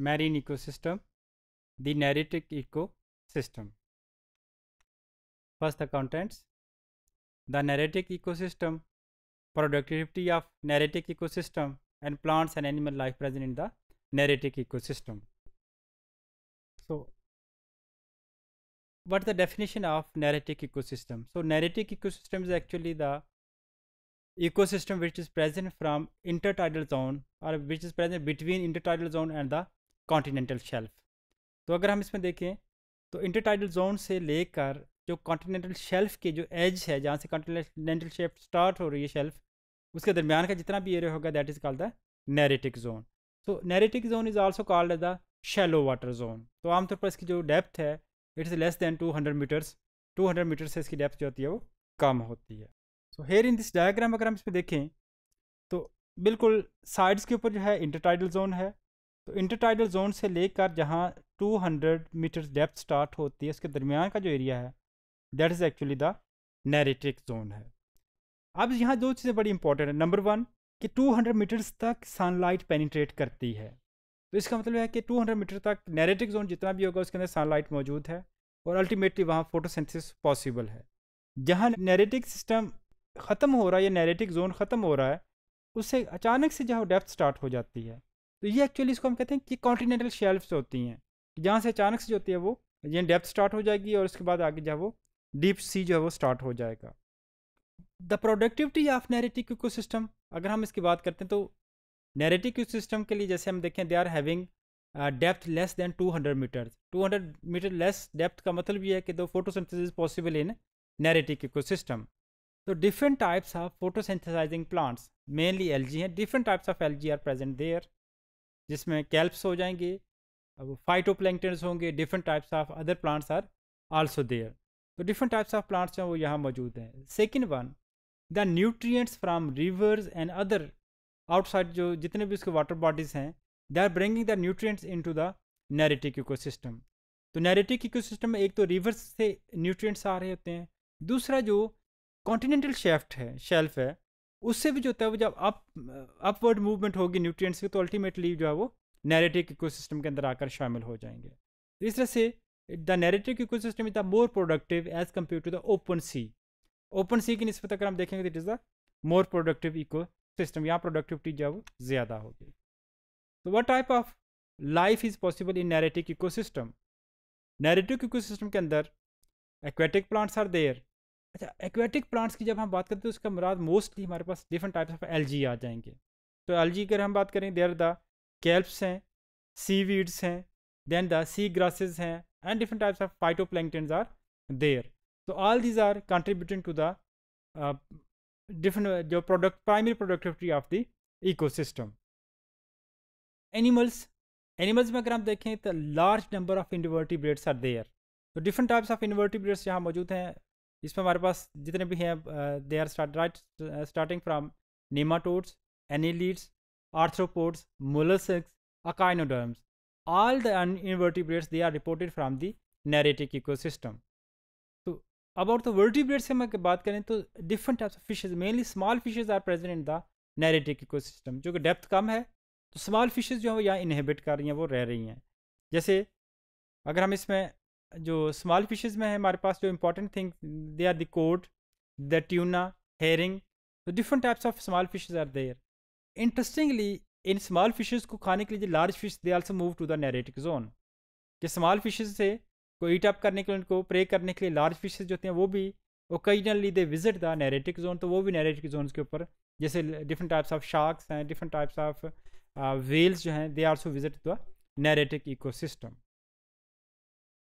marine ecosystem, the neritic ecosystem. First the contents, the neritic ecosystem, productivity of neritic ecosystem and plants and animal life present in the neritic ecosystem. So what's the definition of neritic ecosystem? So neritic ecosystem is actually the ecosystem which is present from intertidal zone or which is present between intertidal zone and the continental shelf तो अगर हम इसमें देखें तो intertidal zone से लेकर जो continental shelf के जो एज है जहाँ से कॉन्टीनेंटल शेल्फ स्टार्ट हो रही है शेल्फ उसके दरमियान का जितना भी एरिया होगा that is called the neritic zone so neritic zone is also called the shallow water zone तो आमतौर पर इसकी जो डेप्थ है it's less than two hundred metres two hundred metre से इसकी डेप्थ जो होती है वो कम होती है so here in this diagram अगर हम इस पर देखें तो बिल्कुल साइड्स के ऊपर जो है इंटरटाइडल जोन है तो इंटरटाइडल जोन से लेकर जहाँ 200 मीटर डेप्थ स्टार्ट होती है उसके दरमियान का जो एरिया है that is actually the neritic zone है अब यहाँ दो चीज़ें बड़ी इंपॉर्टेंट है नंबर वन कि 200 मीटर्स तक सनलाइट पेनिट्रेट करती है तो इसका मतलब है कि 200 मीटर तक नैरेटिक जोन जितना भी होगा उसके अंदर सनलाइट मौजूद है और अल्टीमेटली वहाँ फोटोसेंथिस पॉसिबल है जहाँ नैरेटिक सिस्टम ख़त्म हो रहा है या नैरेटिक जोन ख़त्म हो रहा है उससे अचानक से जहाँ डेप्थ स्टार्ट हो जाती है तो ये एक्चुअली इसको हम कहते हैं कि कॉन्टीनेंटल शेल्फ्स होती हैं जहाँ से अचानक से जो होती है वो ये डेप्थ स्टार्ट हो जाएगी और उसके बाद आगे जो है वो डीप सी जो है वो स्टार्ट हो जाएगा the productivity of neritic ecosystem अगर हम इसकी बात करते हैं तो नेरेटिव इको सिस्टम के लिए जैसे हम देखें they are having depth less than 200 metre hundred metre less depth का मतलब ये है कि दो photosynthesis possible in neritic ecosystem तो different types of photosynthesizing plants mainly algae हैं different types of algae are present there जिसमें kelps हो जाएंगे अब फाइटोप्लैंक्टन्स होंगे different types of other plants are also there तो डिफरेंट टाइप्स ऑफ प्लांट्स हैं वो यहाँ मौजूद हैं second one the nutrients from rivers and other outside जो जितने भी उसके वाटर बॉडीज़ हैं they are bringing the nutrients into the neritic ecosystem तो नैरेटिक इकोसिस्टम में एक तो रिवर्स से न्यूट्रिएंट्स आ रहे होते हैं दूसरा जो कॉन्टीनेंटल शेफ्ट है शेल्फ है उससे भी जो होता है वो जब अप अपवर्ड मूवमेंट होगी न्यूट्रिएंट्स की तो अल्टीमेटली जो है वो नैरेटिव इकोसिस्टम के अंदर आकर शामिल हो जाएंगे तो इस तरह से the neritic ecosystem is the more productive as compare to the open sea open sea की नस्बत अगर हम देखेंगे it is the more productive ecosystem यहाँ प्रोडक्टिविटी जो है वो ज़्यादा होगी तो what type of life is possible in system ecosystem eco ecosystem के अंदर एक्वेटिक प्लांट्स आर देयर अच्छा एक्वेटिक प्लांट्स की जब हम बात करते हैं तो उसका मुराद मोस्टली हमारे पास डिफरेंट टाइप्स ऑफ एलजी आ जाएंगे तो एलजी अगर हम बात करें देर द कैल्प्स हैं सी वीड्स हैं देन द सी ग्रासेस हैं and different types of phyto are there तो all these are contributing to the different your uh, uh, product primary productivity of the ecosystem animals animals में अगर हम देखें तो large number of invertebrates are there तो different types of invertebrates यहाँ मौजूद हैं इसमें हमारे पास जितने भी हैं they are right starting from nematodes annelids arthropods molluscs echinoderms all the uh invertebrates they are reported from the neritic system तो अबाउट द वर्टिब्रेट्स से हम बात करें तो different types of fishes mainly small fishes are present in the neritic ecosystem जो कि depth कम है तो स्मॉल फिशेज जो है वो यहाँ इनहेबिट कर रही हैं वो रह रही हैं जैसे अगर हम इसमें जो स्मॉल फिशेज़ में है हमारे पास जो important thing they are the cod the tuna herring तो different types of small fishes are there interestingly in small fishes को खाने के लिए large fish they also move to the neritic zone कि स्मॉल फिशेज से को ईट up करने के लिए उनको प्रे करने के लिए लार्ज फिशेज जो होते हैं वो भी occasionally they visit the neritic zone तो वो भी नेरेटिक जोन के ऊपर जैसे डिफरेंट टाइप्स ऑफ शार्क्स हैं डिफरेंट टाइप्स ऑफ वेल्स जो हैं they also visit the neritic ecosystem